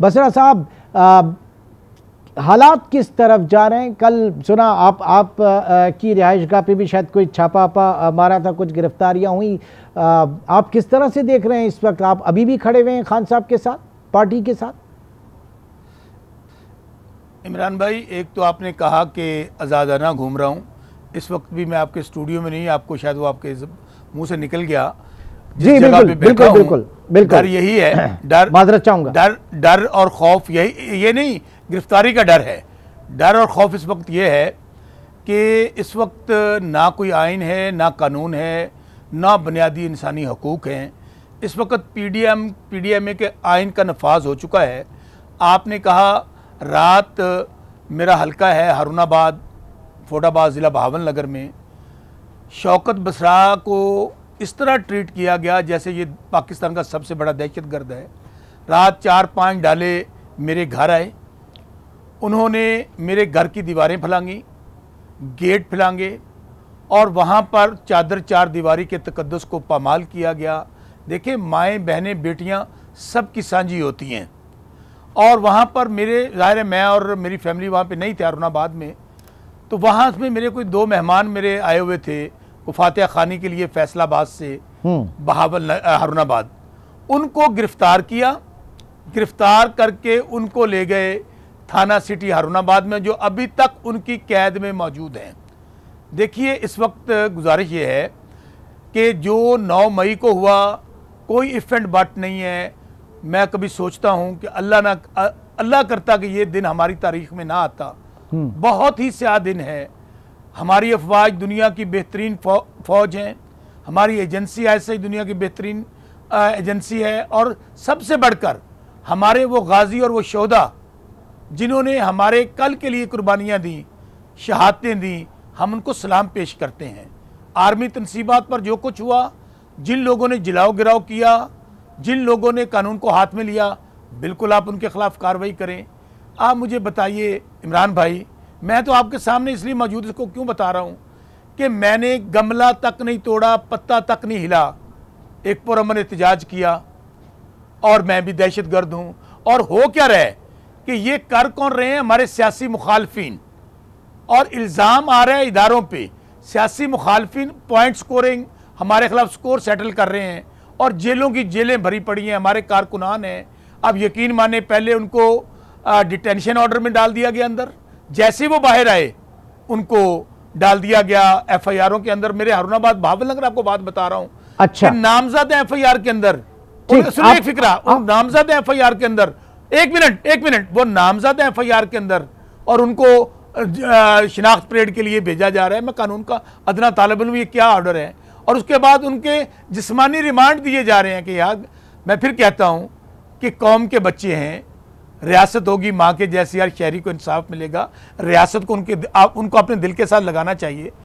बसरा साहब हालात किस तरफ जा रहे हैं कल सुना आप आप आ, की रिहाइश गाह पर भी शायद कोई छापा आपा मारा था कुछ गिरफ्तारियां हुई आ, आप किस तरह से देख रहे हैं इस वक्त आप अभी भी खड़े हुए हैं खान साहब के साथ पार्टी के साथ इमरान भाई एक तो आपने कहा कि आज़ादाना घूम रहा हूँ इस वक्त भी मैं आपके स्टूडियो में नहीं आपको शायद वो आपके मुँह से निकल गया जी बिल्कुल बिल्कुल बिल्कुल बिल्कुल डर यही है डर माजरत चाहूँगा डर डर और खौफ यही ये नहीं गिरफ्तारी का डर है डर और खौफ इस वक्त ये है कि इस वक्त ना कोई आइन है ना कानून है ना बुनियादी इंसानी हकूक़ हैं इस वक्त P D M P D M A के आइन का नफाज हो चुका है आपने कहा रात मेरा हल्का है हरुणाबाद फोटाबाद ज़िला बहावन नगर में शौकत बसरा को इस तरह ट्रीट किया गया जैसे ये पाकिस्तान का सबसे बड़ा दहशत गर्द है रात चार पाँच डाले मेरे घर आए उन्होंने मेरे घर की दीवारें फैलांगी गेट फैलांगे और वहाँ पर चादर चार दीवारी के तकदस को पामाल किया गया देखिए माएँ बहनें बेटियाँ सब की साझी होती हैं और वहाँ पर मेरे ज़ाहिर है मैं और मेरी फैमिली वहाँ पे नहीं थी अरुणाबाद में तो वहाँ में मेरे कोई दो मेहमान मेरे आए हुए थे वो फातह खानी के लिए फैसलाबाद से हम्म। बहावल हरुणाबाद उनको गिरफ्तार किया गिरफ्तार करके उनको ले गए थाना सिटी हरुणाबाद में जो अभी तक उनकी कैद में मौजूद हैं देखिए इस वक्त गुजारिश ये है कि जो 9 मई को हुआ कोई इफ़ एंड बट नहीं है मैं कभी सोचता हूँ कि अल्लाह ना अल्लाह करता कि ये दिन हमारी तारीख में ना आता हम्म। बहुत ही स्या दिन है हमारी अफवाज दुनिया की बेहतरीन फौ, फौज हैं हमारी एजेंसी ऐसे ही दुनिया की बेहतरीन एजेंसी है और सबसे बढ़कर हमारे वो गाजी और वो शहदा जिन्होंने हमारे कल के लिए कुर्बानियाँ दी शहादतें दी हम उनको सलाम पेश करते हैं आर्मी तनसीबात पर जो कुछ हुआ जिन लोगों ने जिलाओ गिराव किया जिन लोगों ने कानून को हाथ में लिया बिल्कुल आप उनके ख़िलाफ़ कार्रवाई करें आप मुझे बताइए इमरान भाई मैं तो आपके सामने इसलिए मौजूद इसको क्यों बता रहा हूँ कि मैंने गमला तक नहीं तोड़ा पत्ता तक नहीं हिला एक पुरमन एहतजाज किया और मैं भी दहशत गर्द हूँ और हो क्या रहे कि ये कर कौन रहे हैं हमारे सियासी मुखालफी और इल्ज़ाम आ रहा है इदारों पर सियासी मुखालफिन पॉइंट स्कोरिंग हमारे खिलाफ स्कोर सेटल कर रहे हैं और जेलों की जेलें भरी पड़ी हैं हमारे कारकुनान हैं अब यकीन माने पहले उनको डिटेंशन ऑर्डर में डाल दिया गया अंदर जैसे वो बाहर आए उनको डाल दिया गया एफआईआरों के अंदर मेरे हरुणाबाद भावनगर आपको बात बता रहा हूँ अच्छा नामजद एफआईआर के अंदर सुनिए फिक्र नामजद एफआईआर के अंदर एक मिनट एक मिनट वो नामजद एफआईआर के अंदर और उनको शिनाख्त परेड के लिए भेजा जा रहा है मैं कानून का अदना तालब ये क्या ऑर्डर है और उसके बाद उनके जिस्मानी रिमांड दिए जा रहे हैं कि यार मैं फिर कहता हूँ कि कौम के बच्चे हैं रियासत होगी माँ के जैसी यार शहरी को इंसाफ मिलेगा रियासत को उनके आप उनको अपने दिल के साथ लगाना चाहिए